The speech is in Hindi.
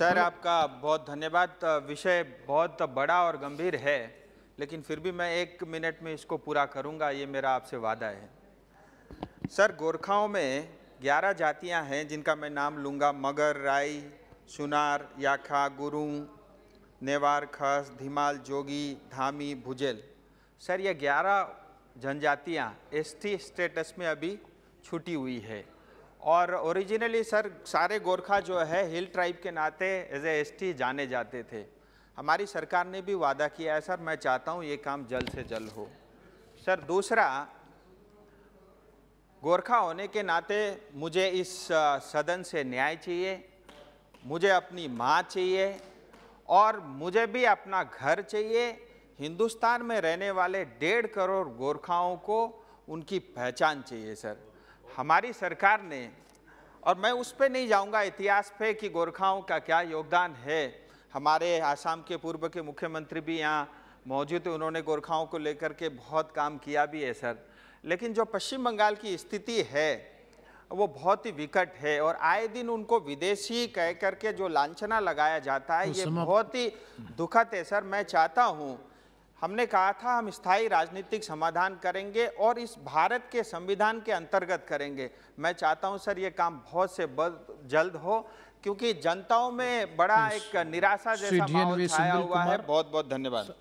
सर आपका बहुत धन्यवाद विषय बहुत बड़ा और गंभीर है लेकिन फिर भी मैं एक मिनट में इसको पूरा करूंगा ये मेरा आपसे वादा है सर गोरखाओं में ग्यारह जातियां हैं जिनका मैं नाम लूँगा मगर राई सुनार याखा गुरु नेवार खस धीमाल जोगी धामी भुजेल सर ये ग्यारह जनजातियाँ एसटी स्टेटस में अभी छुटी हुई है और ओरिजिनली सर सारे गोरखा जो है हिल ट्राइब के नाते एज ए एस जाने जाते थे हमारी सरकार ने भी वादा किया है सर मैं चाहता हूँ ये काम जल्द से जल्द हो सर दूसरा गोरखा होने के नाते मुझे इस सदन से न्याय चाहिए मुझे अपनी माँ चाहिए और मुझे भी अपना घर चाहिए हिंदुस्तान में रहने वाले डेढ़ करोड़ गोरखाओं को उनकी पहचान चाहिए सर हमारी सरकार ने और मैं उस पर नहीं जाऊंगा इतिहास पे कि गोरखाओं का क्या योगदान है हमारे आसाम के पूर्व के मुख्यमंत्री भी यहाँ मौजूद थे उन्होंने गोरखाओं को लेकर के बहुत काम किया भी है सर लेकिन जो पश्चिम बंगाल की स्थिति है वो बहुत ही विकट है और आए दिन उनको विदेशी कह करके जो लांछना लगाया जाता है तो ये बहुत ही दुखद है सर मैं चाहता हूँ हमने कहा था हम स्थायी राजनीतिक समाधान करेंगे और इस भारत के संविधान के अंतर्गत करेंगे मैं चाहता हूं सर ये काम बहुत से जल्द हो क्योंकि जनताओं में बड़ा एक निराशा जैसा माहौल छाया हुआ है बहुत बहुत धन्यवाद